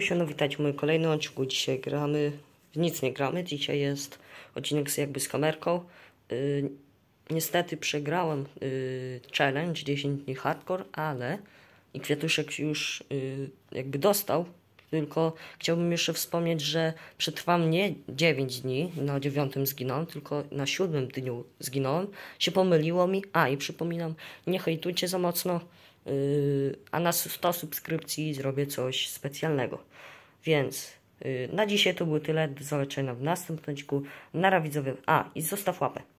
się no witajcie w moim kolejnym odcinku. Dzisiaj gramy, nic nie gramy, dzisiaj jest odcinek z jakby z kamerką. Yy, niestety przegrałem yy, challenge 10 dni hardcore, ale i Kwiatuszek już yy, jakby dostał tylko chciałbym jeszcze wspomnieć, że przetrwam nie 9 dni, na 9 zginąłem, tylko na 7 dniu zginąłem. Się pomyliło mi, a i przypominam, nie hejtujcie za mocno, yy, a na 100 subskrypcji zrobię coś specjalnego. Więc yy, na dzisiaj to było tyle, do zobaczenia w następnym odcinku. Nara widzowie, a i zostaw łapę.